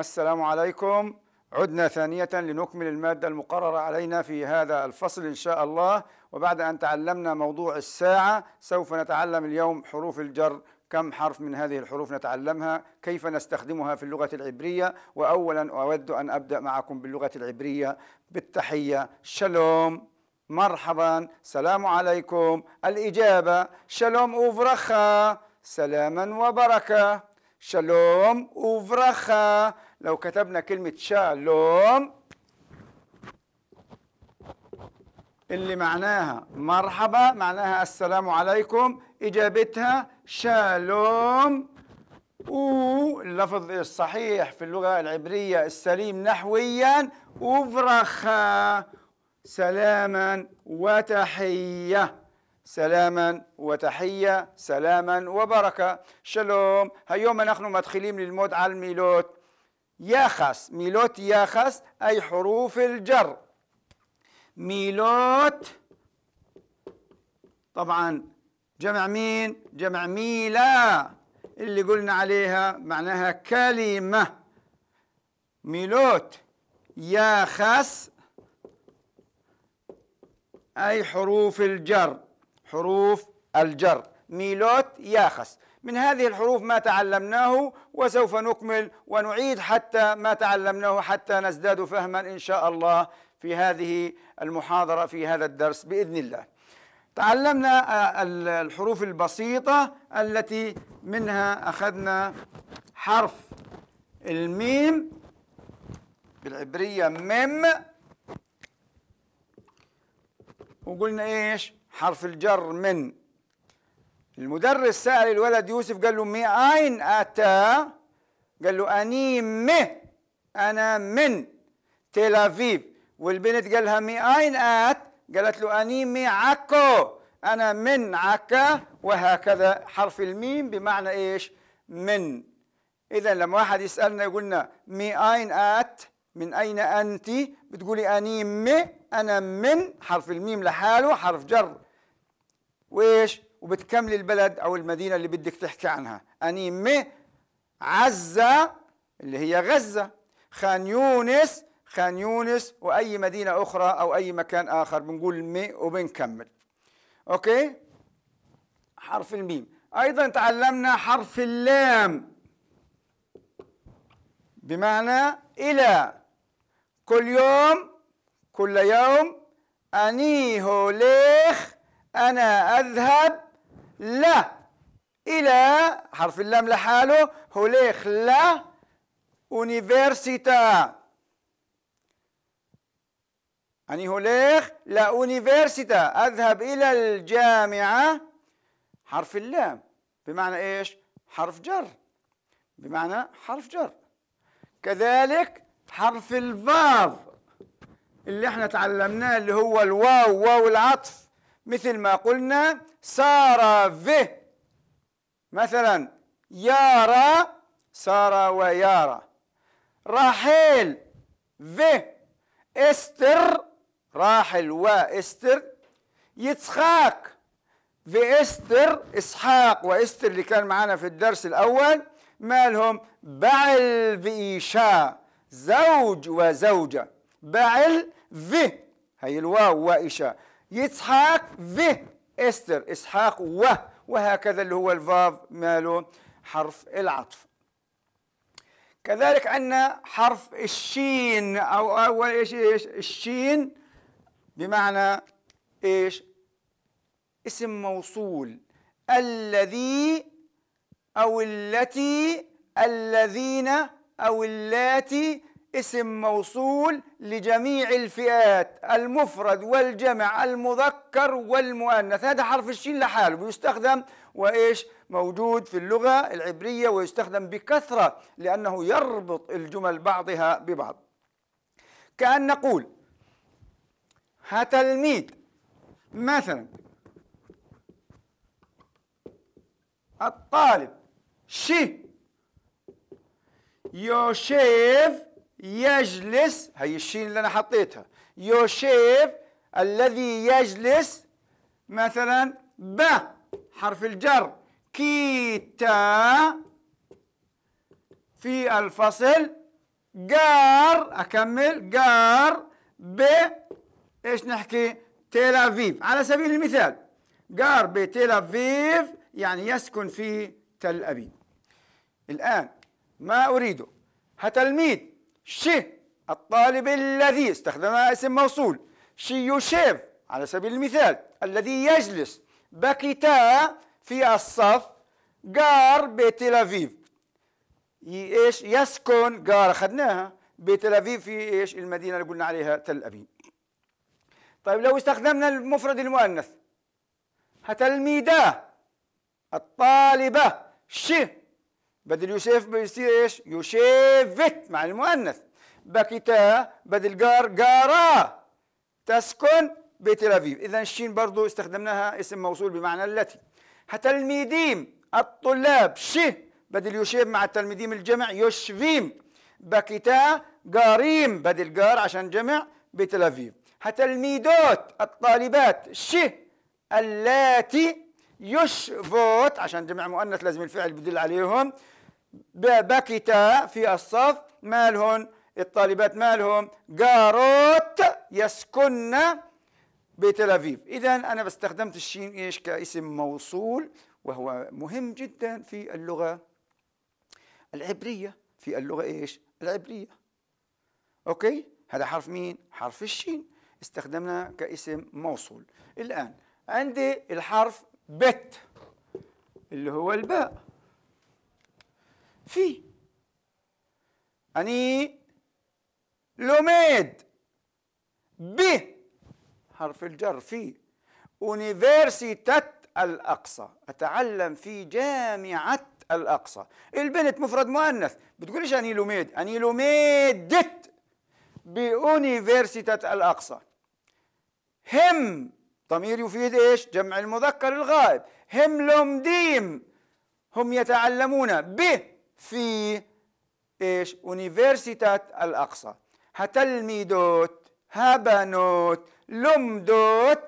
السلام عليكم عدنا ثانية لنكمل المادة المقررة علينا في هذا الفصل إن شاء الله وبعد أن تعلمنا موضوع الساعة سوف نتعلم اليوم حروف الجر كم حرف من هذه الحروف نتعلمها كيف نستخدمها في اللغة العبرية وأولا أود أن أبدأ معكم باللغة العبرية بالتحية شلوم مرحبا سلام عليكم الإجابة شلوم أوفرخا سلاما وبركة شلوم أوفرخا لو كتبنا كلمة شالوم اللي معناها مرحبا معناها السلام عليكم إجابتها شالوم واللفظ الصحيح في اللغة العبرية السليم نحويا أفرخا سلاما وتحية سلاما وتحية سلاما وبركة شلوم هيوم نحن مدخلين للمود على الميلوت ياخس ميلوت ياخس أي حروف الجر ميلوت طبعا جمع مين؟ جمع ميلا اللي قلنا عليها معناها كلمة ميلوت ياخس أي حروف الجر حروف الجر ميلوت ياخس من هذه الحروف ما تعلمناه وسوف نكمل ونعيد حتى ما تعلمناه حتى نزداد فهما إن شاء الله في هذه المحاضرة في هذا الدرس بإذن الله تعلمنا آه، الحروف البسيطة التي منها أخذنا حرف الميم بالعبرية ميم وقلنا إيش حرف الجر من المدرس سأل الولد يوسف قال له من أين أتى؟ قال له أني مه أنا من تل أبيب والبنت قال لها من أين أت؟ قالت له أني من عكو أنا من عكا وهكذا حرف الميم بمعنى إيش؟ من إذا لما واحد يسألنا يقولنا من أين أت؟ من أين أنت؟ بتقولي أني م أنا من حرف الميم لحاله حرف جر وإيش؟ وبتكملي البلد أو المدينة اللي بدك تحكي عنها أنيمة عزة اللي هي غزة خان يونس خان يونس وأي مدينة أخرى أو أي مكان آخر بنقول مي وبنكمل أوكي حرف الميم أيضا تعلمنا حرف اللام بمعنى إلى كل يوم كل يوم أني هوليخ أنا أذهب لا إلى حرف اللام لحاله هوليخ لا أونيفيرسيتا يعني هوليخ لا أونيفيرسيتا أذهب إلى الجامعة حرف اللام بمعنى إيش؟ حرف جر بمعنى حرف جر كذلك حرف الفاظ اللي احنا تعلمناه اللي هو الواو واو العطف مثل ما قلنا سارة به مثلا يارا سارة ويارا راحيل به استر راحل واستر يتسخاك في استر اسحاق واستر اللي كان معنا في الدرس الاول مالهم بعل في ايشا زوج وزوجه بعل في هي الواو وإشاء يسحاق فيه استر اسحاق و وهكذا اللي هو الفاف ماله حرف العطف كذلك عندنا حرف الشين او اول ايش ايش الشين بمعنى ايش اسم موصول الذي او التي الذين او اللاتي اسم موصول لجميع الفئات المفرد والجمع المذكر والمؤنث هذا حرف الشين لحاله بيستخدم وايش موجود في اللغه العبريه ويستخدم بكثره لانه يربط الجمل بعضها ببعض كان نقول هتلميذ مثلا الطالب شي يوشيف يجلس هي الشين اللي أنا حطيتها يوشيف الذي يجلس مثلا ب حرف الجر كيتا في الفصل جار أكمل جار ب إيش نحكي تل أبيب على سبيل المثال جار بتل أبيب يعني يسكن في تل أبيب الآن ما أريده هتلميذ شي الطالب الذي استخدم اسم موصول شي شيوشيف على سبيل المثال الذي يجلس بكتا في الصف جار بتل أبيب ايش يسكن جار اخذناها بتل أبيب في ايش المدينة اللي قلنا عليها تل أبيب طيب لو استخدمنا المفرد المؤنث تلميذاه الطالبة شي بدل يوسف بيصير ايش؟ يوشيفت مع المؤنث بكتا بدل جار جارا تسكن بتل ابيب اذا الشين برضو استخدمناها اسم موصول بمعنى التي هتلميديم الطلاب شي بدل يشيب مع التلميديم الجمع يشفيم بكتا جاريم بدل جار عشان جمع بتل ابيب هتلميدوت الطالبات شي اللاتي يشفوت عشان جمع مؤنث لازم الفعل بدل عليهم بكتا في الصف مالهن الطالبات مالهم جاروت يسكن بتل أبيب إذا أنا استخدمت الشين إيش كاسم موصول وهو مهم جدا في اللغة العبرية في اللغة إيش العبرية أوكي هذا حرف مين حرف الشين استخدمناه كاسم موصول الآن عندي الحرف بت اللي هو الباء في أني لوميد ب حرف الجر في أونيفرسيتات الأقصى أتعلم في جامعة الأقصى البنت مفرد مؤنث بتقولش أني لوميد أني لوميدت بأونيفرسيتات الأقصى هم ضمير يفيد ايش؟ جمع المذكر الغائب هم لومديم هم يتعلمون ب في ايش؟ Universitat الأقصى هتلميدوت هبنوت لمدوت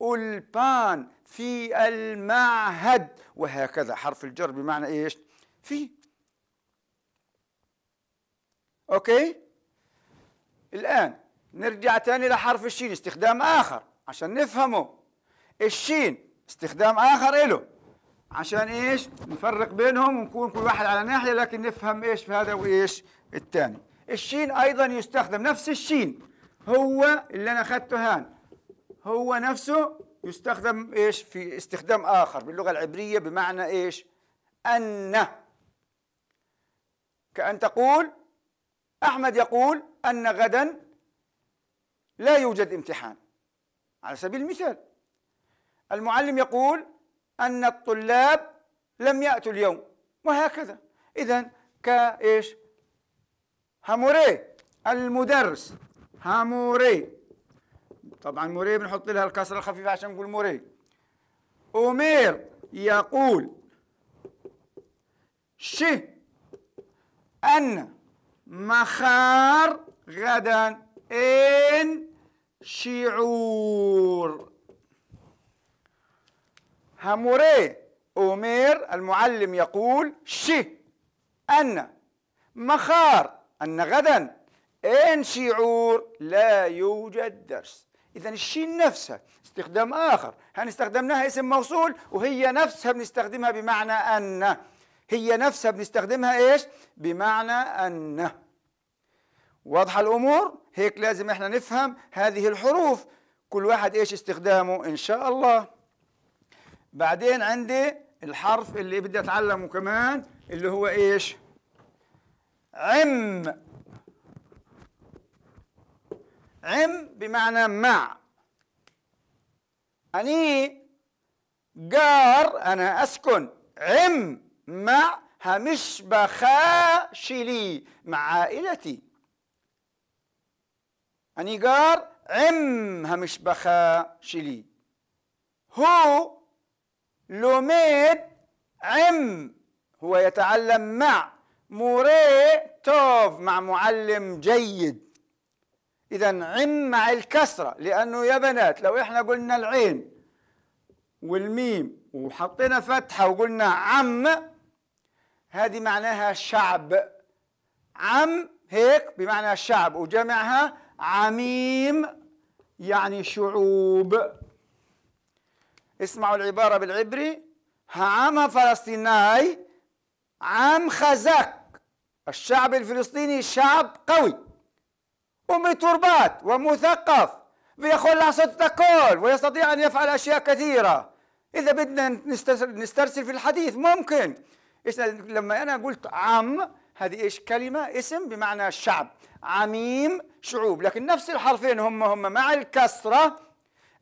اولبان في المعهد وهكذا حرف الجر بمعنى ايش؟ في اوكي؟ الآن نرجع تاني لحرف الشين استخدام آخر عشان نفهمه الشين استخدام آخر له عشان ايش نفرق بينهم ونكون كل واحد على ناحيه لكن نفهم ايش في هذا وايش الثاني الشين ايضا يستخدم نفس الشين هو اللي انا اخذته هان هو نفسه يستخدم ايش في استخدام اخر باللغه العبريه بمعنى ايش ان كان تقول احمد يقول ان غدا لا يوجد امتحان على سبيل المثال المعلم يقول أن الطلاب لم يأتوا اليوم وهكذا إذا كإيش هاموري المدرس هاموري طبعا موري بنحط لها الكسرة الخفيفة عشان نقول موري أمير يقول ش أن مخار غدا إن شعور هاموري أومير المعلم يقول شي أن مخار أن غدا إن شعور لا يوجد درس إذا الشين نفسها استخدام آخر استخدمناها اسم موصول وهي نفسها بنستخدمها بمعنى أن هي نفسها بنستخدمها إيش بمعنى أن واضحة الأمور هيك لازم إحنا نفهم هذه الحروف كل واحد إيش استخدامه إن شاء الله بعدين عندي الحرف اللي بدي اتعلمه كمان اللي هو ايش عم عم بمعنى مع أني جار أنا أسكن عم مع همش بخاشلي مع عائلتي أني جار عم همش بخاشلي هو لوميد عم هو يتعلم مع موري توف مع معلم جيد إذا عم مع الكسرة لأنه يا بنات لو إحنا قلنا العين والميم وحطينا فتحة وقلنا عم هذه معناها شعب عم هيك بمعنى الشعب وجمعها عميم يعني شعوب اسمعوا العبارة بالعبري هعم הפלסטיני عم خزاك الشعب الفلسطيني شعب قوي ومتربات ومثقف ويقول العصد الكل ويستطيع أن يفعل أشياء كثيرة إذا بدنا نسترسل في الحديث ممكن إيش لما أنا قلت عم هذه إيش كلمة اسم بمعنى الشعب عميم شعوب لكن نفس الحرفين هم هم مع الكسرة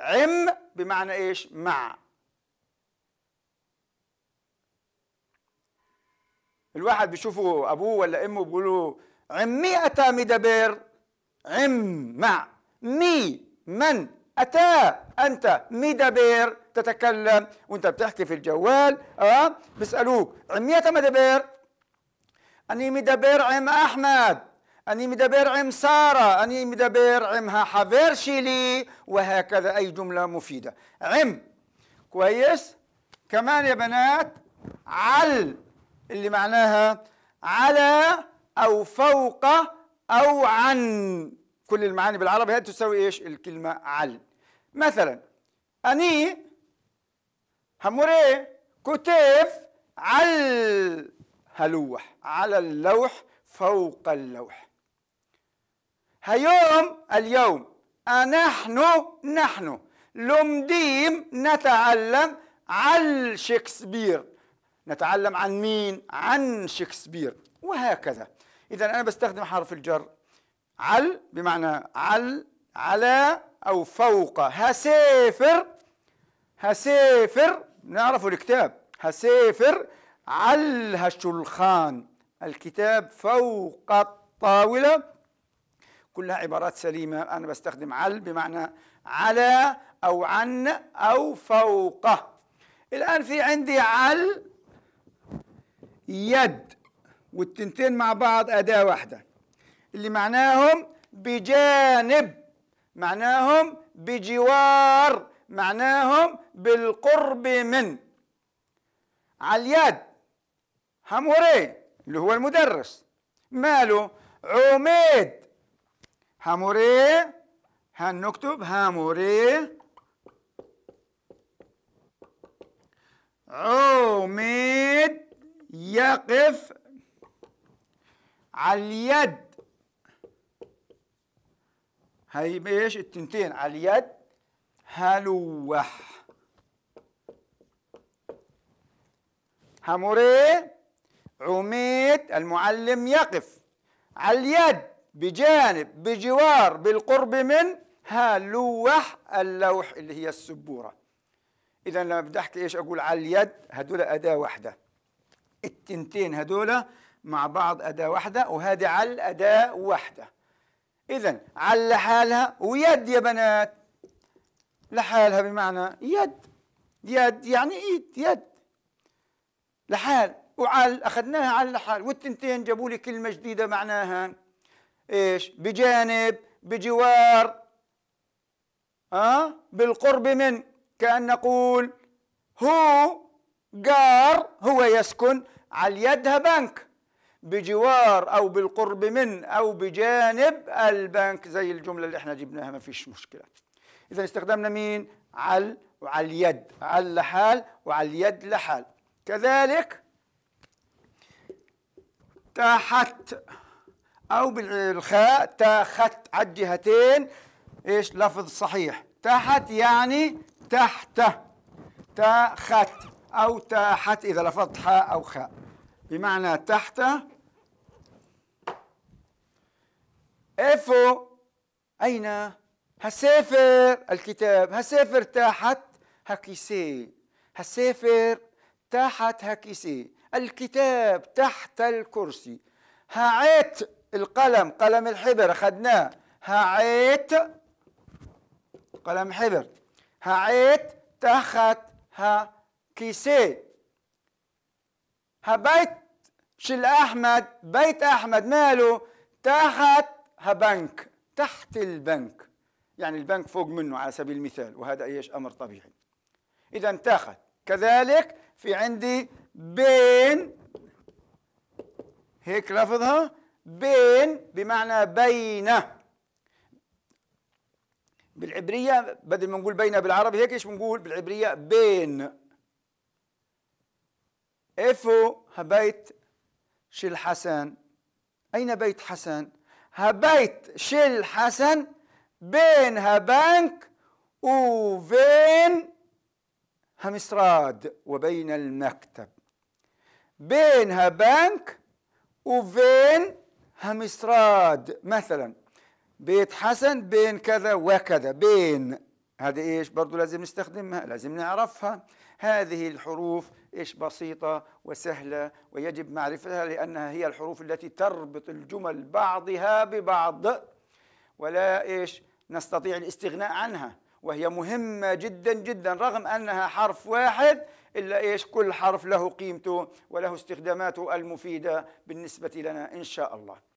عم بمعنى ايش مع الواحد بيشوفه ابوه ولا امه بيقولوا عمي اتى مدبر عم مع مي من اتى انت مدبر تتكلم وانت بتحكي في الجوال اه بيسالوك عمي اتى مدبر اني مدبر عم احمد أني مدبر عم سارة أني مدبر عمها حفير شيلي وهكذا أي جملة مفيدة عم كويس كمان يا بنات عل اللي معناها على أو فوق أو عن كل المعاني بالعربي هذه تساوي إيش الكلمة عل مثلا أني هموري كتف على هلوح على اللوح فوق اللوح هيوم اليوم أنحن نحن لمديم نتعلم عن شكسبير نتعلم عن مين؟ عن شكسبير وهكذا إذا أنا بستخدم حرف الجر عل بمعنى عل على أو فوق هسافر هسافر نعرف الكتاب هسافر على الشلخان الكتاب فوق الطاولة كلها عبارات سليمة أنا بستخدم عل بمعنى على أو عن أو فوق الآن في عندي عل يد والتنتين مع بعض أداة واحدة اللي معناهم بجانب معناهم بجوار معناهم بالقرب من على اليد هموري اللي هو المدرس ماله عميد هاموري هنكتب هاموري عوميد يقف على اليد هي ايش التنتين على اليد هلوح هاموري عميد المعلم يقف على اليد بجانب بجوار بالقرب من لوح اللوح اللي هي السبورة إذا لما بدي أحكي إيش أقول على اليد هدول أداة واحدة التنتين هدول مع بعض أداة واحدة وهذه على أداة واحدة إذا على حالها ويد يا بنات لحالها بمعنى يد يد يعني إيد يد لحال وعل أخذناها على لحال والتنتين جابوا لي كلمة جديدة معناها ايش بجانب بجوار أه؟ بالقرب من كأن نقول هو جار هو يسكن على يدها بنك بجوار أو بالقرب من أو بجانب البنك زي الجملة اللي احنا جبناها ما فيش مشكلة إذا استخدمنا مين على وعلى اليد على لحال وعلى اليد لحال كذلك تحت أو بالخاء تا خت على الجهتين إيش لفظ صحيح تحت يعني تحت تا خت أو تحت إذا لفظت حاء أو خاء بمعنى تحت إفو أين هسافر الكتاب هسافر تحت هكيسي هسافر تحت هكيسي الكتاب تحت الكرسي هعت القلم قلم الحبر أخذناه هعيت قلم حبر هعيت تخت ها بيت شل أحمد بيت أحمد ماله تحت بنك تحت البنك يعني البنك فوق منه على سبيل المثال وهذا ايش امر طبيعي اذا تاخذ كذلك في عندي بين هيك لفظها بين بمعنى بين بالعبرية بدل ما نقول بين بالعربي هيك ايش بنقول بالعبرية بين إفو هبيت شل حسن أين بيت حسن هبيت شل حسن بين هبنك وبين همسراد وبين المكتب بين هبنك وبين همستراد مثلا بيت حسن بين كذا وكذا بين هذه ايش برضو لازم نستخدمها لازم نعرفها هذه الحروف ايش بسيطه وسهله ويجب معرفتها لانها هي الحروف التي تربط الجمل بعضها ببعض ولا ايش نستطيع الاستغناء عنها وهي مهمه جدا جدا رغم انها حرف واحد الا ايش كل حرف له قيمته وله استخداماته المفيده بالنسبه لنا ان شاء الله